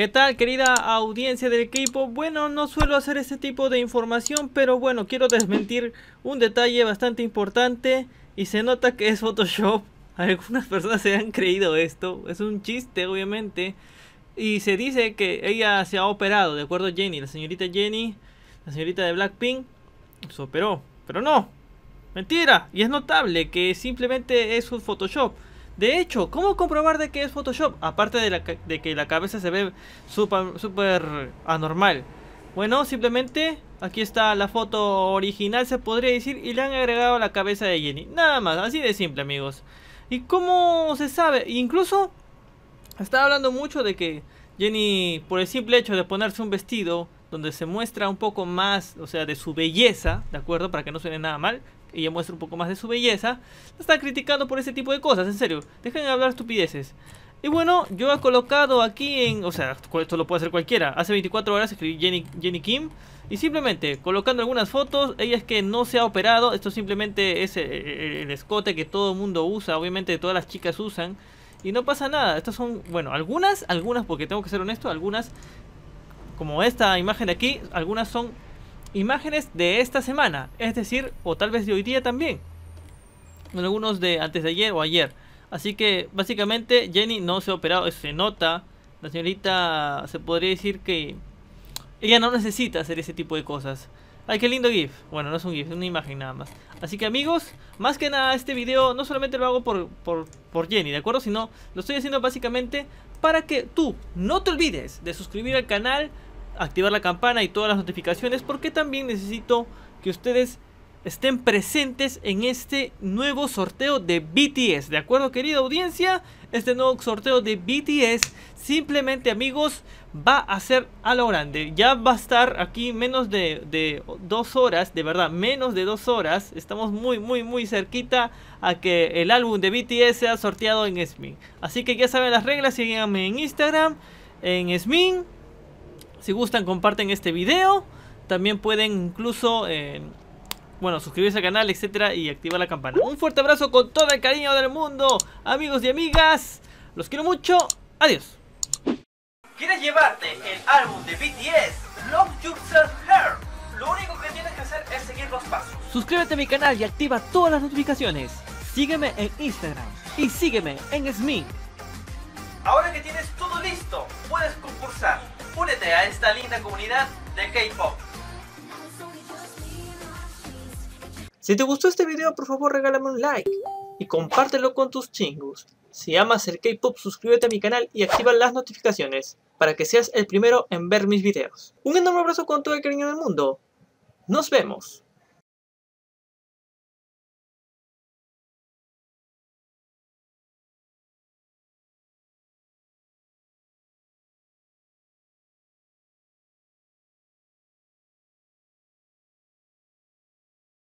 ¿Qué tal querida audiencia del equipo? Bueno, no suelo hacer este tipo de información, pero bueno, quiero desmentir un detalle bastante importante y se nota que es Photoshop. Algunas personas se han creído esto, es un chiste obviamente. Y se dice que ella se ha operado, de acuerdo a Jenny, la señorita Jenny, la señorita de Blackpink, se operó, pero no, mentira. Y es notable que simplemente es un Photoshop. De hecho, ¿cómo comprobar de que es Photoshop? Aparte de, que la cabeza se ve súper anormal. Bueno, simplemente aquí está la foto original, se podría decir, y le han agregado la cabeza de Jenny. Nada más, así de simple, amigos. ¿Y cómo se sabe? Incluso estaba hablando mucho de que Jenny, por el simple hecho de ponerse un vestido donde se muestra un poco más, o sea, de su belleza, ¿de acuerdo? Para que no suene nada mal, ella muestra un poco más de su belleza, Está criticando por ese tipo de cosas, en serio, dejen de hablar estupideces. Y bueno, yo he colocado aquí en... O sea, esto lo puede hacer cualquiera. Hace 24 horas escribí Jenny, Kim. Y simplemente colocando algunas fotos, ella es que no se ha operado. Esto simplemente es eh, eh, el, escote que todo el mundo usa. Obviamente todas las chicas usan. Y no pasa nada. Estas son, bueno, algunas, algunas, porque tengo que ser honesto, algunas, como esta imagen de aquí, algunas son imágenes de esta semana, es decir, o tal vez de hoy día también. Algunos de antes de ayer o ayer. Así que básicamente Jenny no se ha operado, se nota. La señorita se podría decir que ella no necesita hacer ese tipo de cosas. Ay, qué lindo GIF. Bueno, no es un GIF, es una imagen nada más. Así que amigos, más que nada este video no solamente lo hago por, por, por Jenny, ¿de acuerdo? Sino lo estoy haciendo básicamente para que tú no te olvides de suscribir al canal, activar la campana y todas las notificaciones porque también necesito que ustedes estén presentes en este nuevo sorteo de BTS. ¿De acuerdo, querida audiencia? Este nuevo sorteo de BTS simplemente, amigos, va a ser a lo grande. Ya va a estar aquí menos de, dos horas, de verdad, menos de dos horas. Estamos muy, muy, muy cerquita a que el álbum de BTS sea sorteado en SMIN. Así que ya saben las reglas, síganme en Instagram, en SMIN si gustan, comparten este video. También pueden incluso, eh, bueno, suscribirse al canal, etcétera, y activar la campana. Un fuerte abrazo con todo el cariño del mundo, amigos y amigas. Los quiero mucho. Adiós. ¿Quieres llevarte el álbum de BTS, Love Yourself her Lo único que tienes que hacer es seguir los pasos. Suscríbete a mi canal y activa todas las notificaciones. Sígueme en Instagram y sígueme en smith Ahora que tienes todo listo, puedes concursar únete a esta linda comunidad de K-Pop. Si te gustó este video, por favor regálame un like y compártelo con tus chingos. Si amas el K-Pop, suscríbete a mi canal y activa las notificaciones para que seas el primero en ver mis videos. Un enorme abrazo con todo el cariño del mundo. Nos vemos.